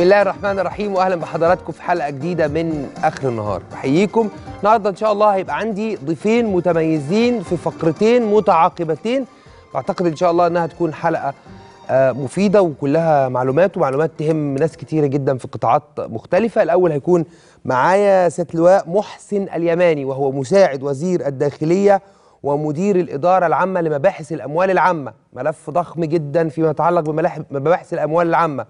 بسم الله الرحمن الرحيم واهلا بحضراتكم في حلقه جديده من اخر النهار بحييكم النهارده ان شاء الله هيبقى عندي ضيفين متميزين في فقرتين متعاقبتين واعتقد ان شاء الله انها تكون حلقه آه، مفيده وكلها معلومات ومعلومات تهم ناس كتيره جدا في قطاعات مختلفه الاول هيكون معايا سياده لواء محسن اليماني وهو مساعد وزير الداخليه ومدير الإدارة العامة لمباحث الأموال العامة ملف ضخم جدا فيما يتعلق بمباحث الأموال العامة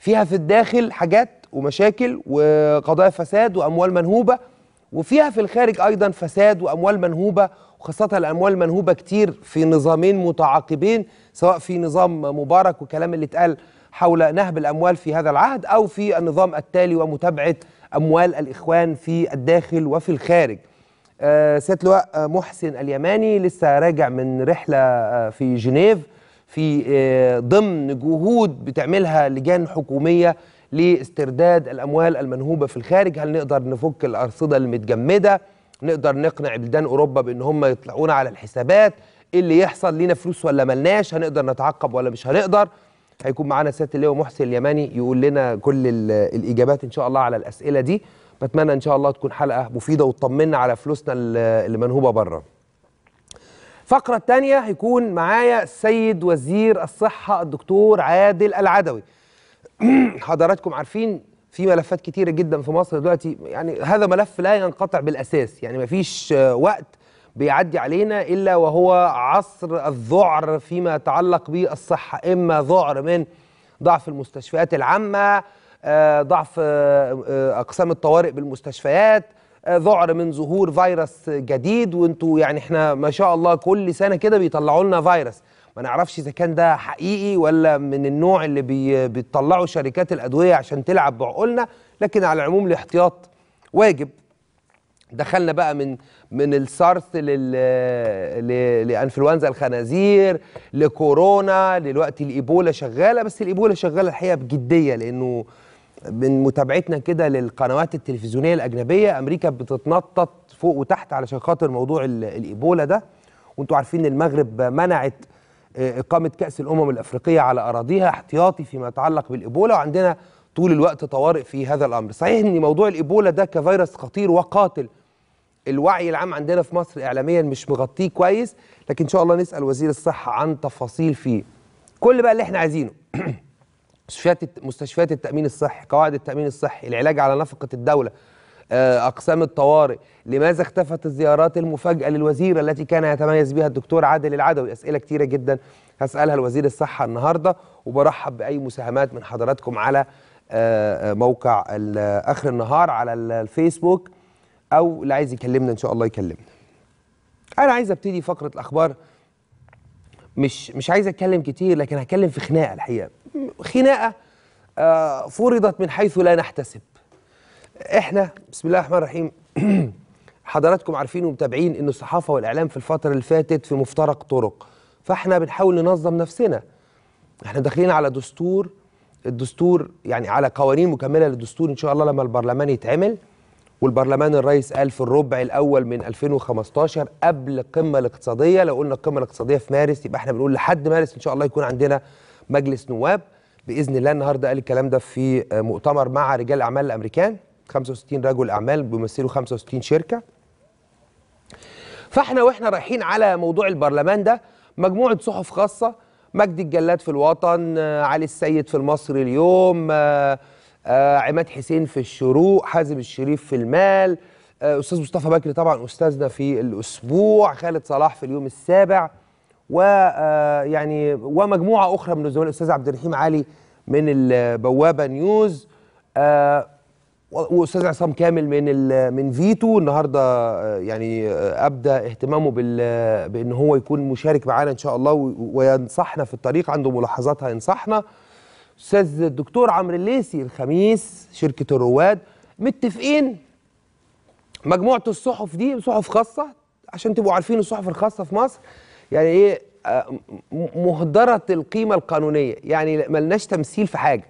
فيها في الداخل حاجات ومشاكل وقضايا فساد واموال منهوبه وفيها في الخارج ايضا فساد واموال منهوبه وخاصه الاموال المنهوبه كتير في نظامين متعاقبين سواء في نظام مبارك والكلام اللي اتقال حول نهب الاموال في هذا العهد او في النظام التالي ومتابعه اموال الاخوان في الداخل وفي الخارج. آه، سياده لواء محسن اليماني لسه راجع من رحله آه، في جنيف في آه، ضمن جهود بتعملها لجان حكوميه لاسترداد الاموال المنهوبه في الخارج هل نقدر نفك الارصده المتجمده نقدر نقنع بلدان اوروبا بان هم يطلعونا على الحسابات ايه اللي يحصل لينا فلوس ولا ملناش هنقدر نتعقب ولا مش هنقدر هيكون معانا سياده اللواء محسن اليماني يقول لنا كل الاجابات ان شاء الله على الاسئله دي بتمنى ان شاء الله تكون حلقه مفيده وتطمنا على فلوسنا اللي منهوبه بره الفقرة الثانية هيكون معايا السيد وزير الصحة الدكتور عادل العدوي حضراتكم عارفين في ملفات كتيرة جدا في مصر دلوقتي يعني هذا ملف لا ينقطع بالأساس يعني مفيش وقت بيعدي علينا إلا وهو عصر الذعر فيما يتعلق بالصحة إما ذعر من ضعف المستشفيات العامة آه، ضعف آه، آه، أقسام الطوارئ بالمستشفيات ذعر من ظهور فيروس جديد وانتوا يعني احنا ما شاء الله كل سنه كده بيطلعوا لنا فيروس ما نعرفش اذا كان ده حقيقي ولا من النوع اللي بي بتطلعه شركات الادويه عشان تلعب بعقولنا لكن على العموم الاحتياط واجب دخلنا بقى من من السارس لل لانفلونزا الخنازير لكورونا دلوقتي الايبولا شغاله بس الايبولا شغاله الحقيقه بجديه لانه من متابعتنا كده للقنوات التلفزيونيه الاجنبيه امريكا بتتنطط فوق وتحت علشان خاطر موضوع الايبولا ده وانتم عارفين المغرب منعت آه، اقامه كاس الامم الافريقيه على اراضيها احتياطي فيما يتعلق بالايبولا وعندنا طول الوقت طوارئ في هذا الامر صحيح ان موضوع الايبولا ده كفيروس خطير وقاتل الوعي العام عندنا في مصر اعلاميا مش مغطيه كويس لكن ان شاء الله نسال وزير الصحه عن تفاصيل فيه كل بقى اللي احنا عايزينه مستشفيات مستشفيات التامين الصحي قواعد التامين الصحي العلاج على نفقه الدوله آه، اقسام الطوارئ لماذا اختفت الزيارات المفاجئه للوزير التي كان يتميز بها الدكتور عادل العدوي اسئله كتيره جدا هسالها لوزير الصحه النهارده وبرحب باي مساهمات من حضراتكم على آه، آه، موقع اخر النهار على الفيسبوك او اللي عايز يكلمنا ان شاء الله يكلمنا انا عايز ابتدي فقره الاخبار مش مش عايز اتكلم كتير لكن هتكلم في خناقه الحقيقه خناقه آه، فرضت من حيث لا نحتسب احنا بسم الله الرحمن الرحيم حضراتكم عارفين ومتابعين ان الصحافه والاعلام في الفتره اللي فاتت في مفترق طرق فاحنا بنحاول ننظم نفسنا احنا داخلين على دستور الدستور يعني على قوانين مكمله للدستور ان شاء الله لما البرلمان يتعمل والبرلمان الرئيس قال في الربع الاول من 2015 قبل القمه الاقتصاديه لو قلنا القمه الاقتصاديه في مارس يبقى احنا بنقول لحد مارس ان شاء الله يكون عندنا مجلس نواب باذن الله النهارده قال الكلام ده في آه، مؤتمر مع رجال الاعمال الامريكان 65 رجل اعمال بيمثلوا 65 شركه فاحنا واحنا رايحين على موضوع البرلمان ده مجموعه صحف خاصه مجدي الجلاد في الوطن آه، علي السيد في المصري اليوم آه، عماد حسين في الشروق حازم الشريف في المال استاذ مصطفى بكري طبعا استاذنا في الاسبوع خالد صلاح في اليوم السابع ويعني آه، ومجموعه اخرى من الزملاء الاستاذ عبد الرحيم علي من البوابه نيوز آه، واستاذ عصام كامل من من فيتو النهارده آه، يعني ابدى اهتمامه بال بان هو يكون مشارك معانا ان شاء الله وينصحنا في الطريق عنده ملاحظات هينصحنا استاذ الدكتور عمرو الليسي الخميس شركه الرواد متفقين مجموعه الصحف دي صحف خاصه عشان تبقوا عارفين الصحف الخاصه في مصر يعني ايه آه، مهدره القيمه القانونيه يعني ملناش تمثيل في حاجه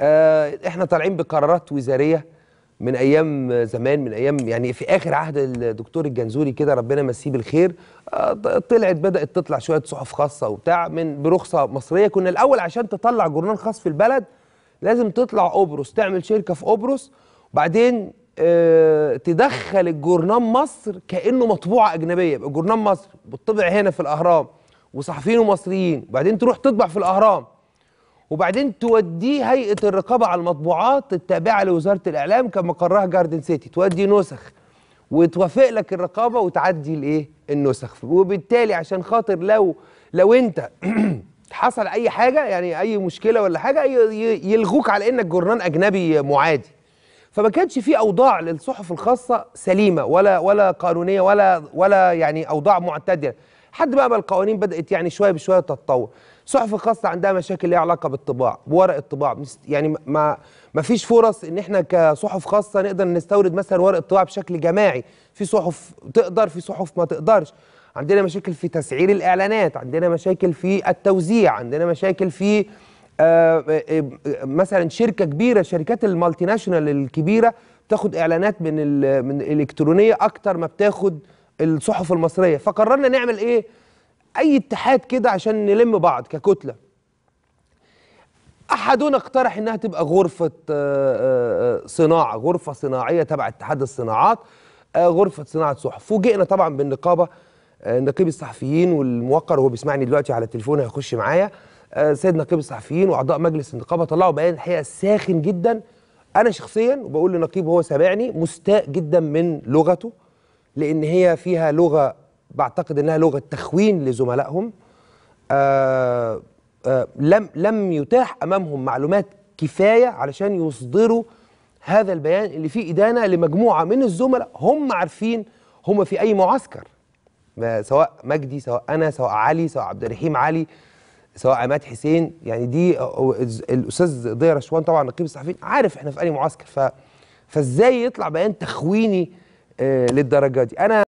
آه، احنا طالعين بقرارات وزاريه من ايام زمان من ايام يعني في اخر عهد الدكتور الجنزوري كده ربنا يمسيه بالخير آه، طلعت بدات تطلع شويه صحف خاصه وبتاع من برخصه مصريه كنا الاول عشان تطلع جورنال خاص في البلد لازم تطلع قبرص تعمل شركه في قبرص وبعدين آه، تدخل الجورنال مصر كانه مطبوعه اجنبيه يبقى جورنال مصر بتطبع هنا في الاهرام وصحفيين مصريين وبعدين تروح تطبع في الاهرام وبعدين توديه هيئه الرقابه على المطبوعات التابعه لوزاره الاعلام كما قررها جاردن سيتي تودي نسخ وتوافق لك الرقابه وتعدي الايه النسخ وبالتالي عشان خاطر لو لو انت حصل اي حاجه يعني اي مشكله ولا حاجه يلغوك على انك جورنال اجنبي معادي فما كانش في اوضاع للصحف الخاصه سليمه ولا ولا قانونيه ولا ولا يعني اوضاع معتدله لحد بقى ما القوانين بدات يعني شويه بشويه تتطور الصحف الخاصه عندها مشاكل ليها علاقه بالطباع بورق الطباع يعني ما ما فيش فرص ان احنا كصحف خاصه نقدر نستورد مثلا ورق الطباع بشكل جماعي في صحف تقدر في صحف ما تقدرش عندنا مشاكل في تسعير الاعلانات عندنا مشاكل في التوزيع عندنا مشاكل في آه، آه، آه، مثلا شركه كبيره شركات المالتي ناشونال الكبيره بتاخد اعلانات من من الالكترونيه اكتر ما بتاخد الصحف المصريه فقررنا نعمل ايه اي اتحاد كده عشان نلم بعض ككتله احدنا اقترح انها تبقى غرفه صناعه غرفه صناعيه تبع اتحاد الصناعات غرفه صناعه صحف فوجئنا طبعا بالنقابه نقيب الصحفيين والموقر وهو بيسمعني دلوقتي على التليفون هيخش معايا آه، سيد نقيب الصحفيين واعضاء مجلس النقابه طلعوا بيان الحقيقه ساخن جدا انا شخصيا وبقول لنقيب وهو سامعني مستاء جدا من لغته لان هي فيها لغه بعتقد انها لغه تخوين لزملائهم آآ آه، آآ آه، لم لم يتاح امامهم معلومات كفايه علشان يصدروا هذا البيان اللي فيه ادانه لمجموعه من الزملاء هم عارفين هم في اي معسكر سواء مجدي سواء انا سواء علي سواء عبد الرحيم علي سواء عماد حسين يعني دي الاستاذ ضياء رشوان طبعا نقيب الصحفيين عارف احنا في اي معسكر ف فازاي يطلع بيان تخويني آه، للدرجه دي انا